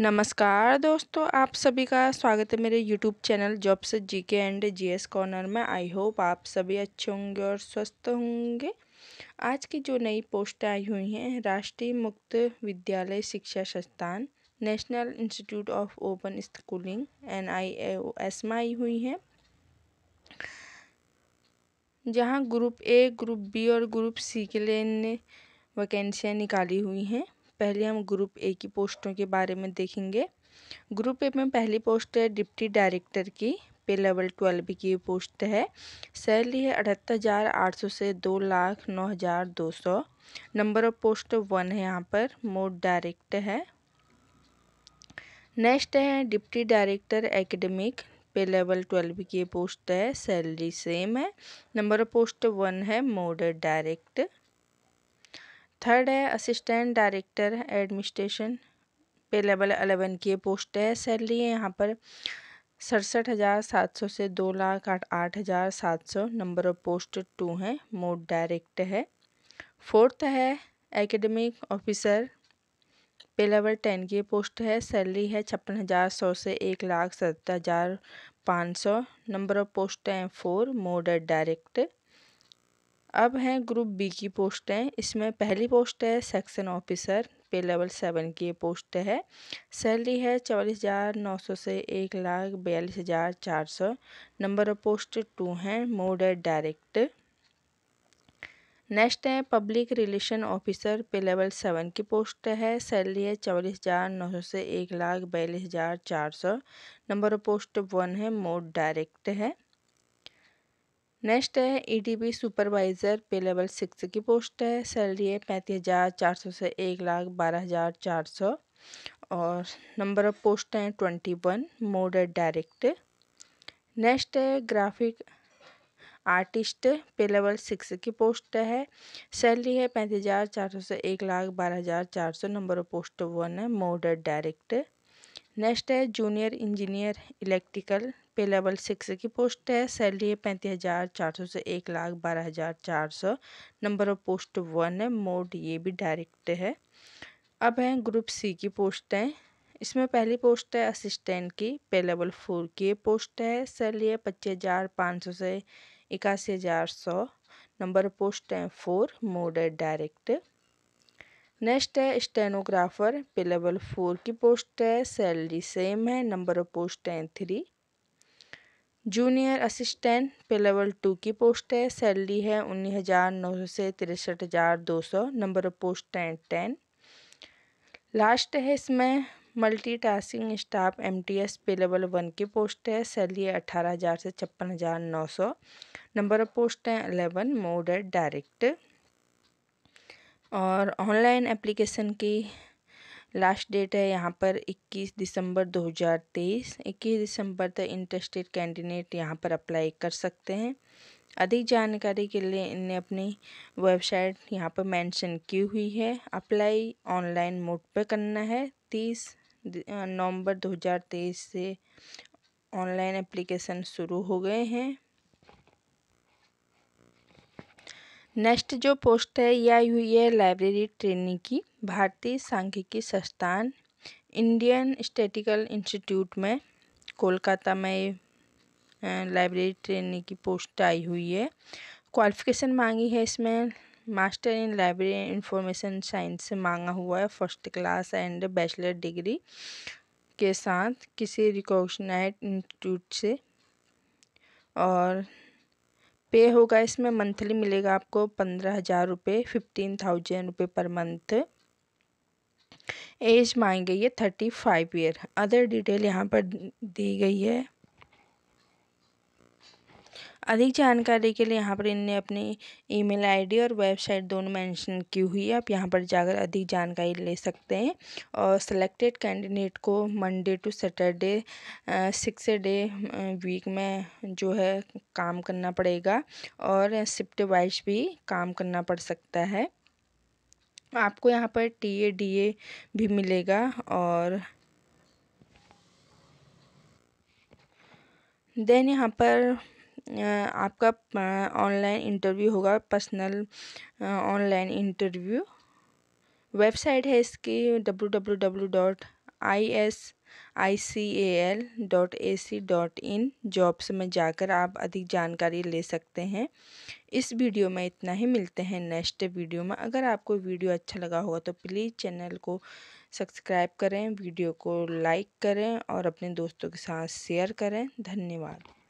नमस्कार दोस्तों आप सभी का स्वागत है मेरे यूट्यूब चैनल जॉब्स जी के एंड जी एस कॉर्नर में आई होप आप सभी अच्छे होंगे और स्वस्थ होंगे आज की जो नई पोस्टें आई हुई हैं राष्ट्रीय मुक्त विद्यालय शिक्षा संस्थान national institute of open schooling N I S में आई हुई हैं जहाँ ग्रुप ए ग्रुप बी और ग्रुप सी के लिए वैकेंसियाँ निकाली हुई हैं पहले हम ग्रुप ए की पोस्टों के बारे में देखेंगे ग्रुप ए में पहली पोस्ट है डिप्टी डायरेक्टर की पे लेवल ट्वेल्व की पोस्ट है सैलरी है अठहत्तर हज़ार आठ सौ से दो लाख नौ हज़ार दो सौ नंबर ऑफ पोस्ट वन है यहाँ पर मोड डायरेक्ट है नेक्स्ट है deputy director academic pay level twelve की पोस्ट है सैलरी सेम है नंबर ऑफ पोस्ट वन है मोड डायरेक्ट थर्ड है assistant director administration pay level eleven की पोस्ट है सैलरी है यहाँ पर सड़सठ हज़ार सात सौ से दो लाख आठ आठ हज़ार सात सौ नंबर ऑफ पोस्ट टू हैं मोड डायरेक्ट है फोर्थ है academic officer pay level ten की पोस्ट है सैलरी है छप्पन हज़ार सौ से एक लाख सत्तर हज़ार पाँच सौ नंबर ऑफ पोस्ट हैं फोर मोड डायरेक्ट अब हैं ग्रुप बी की पोस्टें इसमें पहली पोस्ट है section officer pay level seven की पोस्ट है सैलरी है चवालीस हज़ार नौ सौ से एक लाख बयालीस हज़ार चार सौ नंबर ऑफ पोस्ट टू हैं मोड है डायरेक्ट नेक्स्ट है public relation officer pay level seven की पोस्ट है सैलरी है चवालीस हज़ार नौ सौ से एक लाख बयालीस हज़ार चार सौ नंबर ऑफ पोस्ट वन है मोड डायरेक्ट है नेक्स्ट है P e supervisor pay level six की पोस्ट है सैलरी है पैंतीस हज़ार चार सौ से एक लाख बारह हज़ार चार सौ और नंबर ऑफ पोस्ट हैं ट्वेंटी वन मोड है डायरेक्ट नेक्स्ट है graphic artist pay level six की पोस्ट है सैलरी है पैंतीस हज़ार चार सौ से एक लाख बारह हज़ार चार सौ नंबर ऑफ पोस्ट वन है मोड डायरेक्ट नेक्स्ट है junior engineer electrical pay level six की पोस्ट है सैलरी है पैंतीस हज़ार चार सौ से एक लाख बारह हज़ार चार सौ नंबर ऑफ पोस्ट वन है मोड ये भी डायरेक्ट है अब हैं ग्रुप सी की पोस्टें इसमें पहली पोस्ट है असिस्टेंट की पे लेवल फोर की पोस्ट है सैलरी है पच्चीस हज़ार पाँच सौ से इक्यासी हज़ार सौ नंबर पोस्ट है फोर मोड है डायरेक्ट नेक्स्ट है स्टेनोग्राफर पे लेवल फोर की पोस्ट है सैलरी सेम है नंबर ऑफ पोस्ट है three junior assistant pay level two की पोस्ट है सैलरी है उन्नीस हज़ार नौ सौ से तिरसठ हज़ार दो सौ नंबर ऑफ पोस्ट है टेन लास्ट है इसमें multitasking staff MTS pay level one की पोस्ट है सैलरी है अठारह हज़ार से छप्पन हज़ार नौ सौ नंबर ऑफ पोस्ट है अलेवन मोड है डायरेक्ट और ऑनलाइन एप्लीकेशन की लास्ट डेट है यहाँ पर 21 दिसंबर 2023 21 दिसंबर तक इंटरेस्टेड कैंडिडेट यहाँ पर अप्लाई कर सकते हैं अधिक जानकारी के लिए इन्हें अपनी वेबसाइट यहाँ पर मेंशन की हुई है अप्लाई ऑनलाइन मोड पर करना है तीस नवंबर 2023 से ऑनलाइन एप्लीकेशन शुरू हो गए हैं नेक्स्ट जो पोस्ट है यह हुई है लाइब्रेरी ट्रेनिंग की भारतीय सांख्यिकी संस्थान इंडियन स्टेटिकल इंस्टीट्यूट में कोलकाता में लाइब्रेरी ट्रेनिंग की पोस्ट आई हुई है क्वालिफिकेशन मांगी है इसमें master in library information science से मांगा हुआ है first class and bachelor degree के साथ किसी रिकॉग्नाइज इंस्टीट्यूट से और पे होगा इसमें मंथली मिलेगा आपको पंद्रह हज़ार रुपये फिफ्टीन थाउजेंड रुपये पर मंथ एज गई है thirty five year other detail यहाँ पर दी गई है अधिक जानकारी के लिए यहाँ पर इनने अपनी ईमेल आईडी और वेबसाइट दोनों मेंशन की हुई है आप यहाँ पर जाकर अधिक जानकारी ले सकते हैं और सिलेक्टेड कैंडिडेट को Monday to Saturday six day week में जो है काम करना पड़ेगा और शिफ्ट वाइज भी काम करना पड़ सकता है आपको यहाँ पर टी ए डी ए भी मिलेगा और देन यहाँ पर आपका ऑनलाइन इंटरव्यू होगा पर्सनल ऑनलाइन इंटरव्यू वेबसाइट है इसकी W W W dot I S I C A L dot A C dot in jobs में जाकर आप अधिक जानकारी ले सकते हैं इस वीडियो में इतना ही मिलते हैं नेक्स्ट वीडियो में अगर आपको वीडियो अच्छा लगा होगा तो प्लीज़ चैनल को सब्सक्राइब करें वीडियो को लाइक करें और अपने दोस्तों के साथ शेयर करें धन्यवाद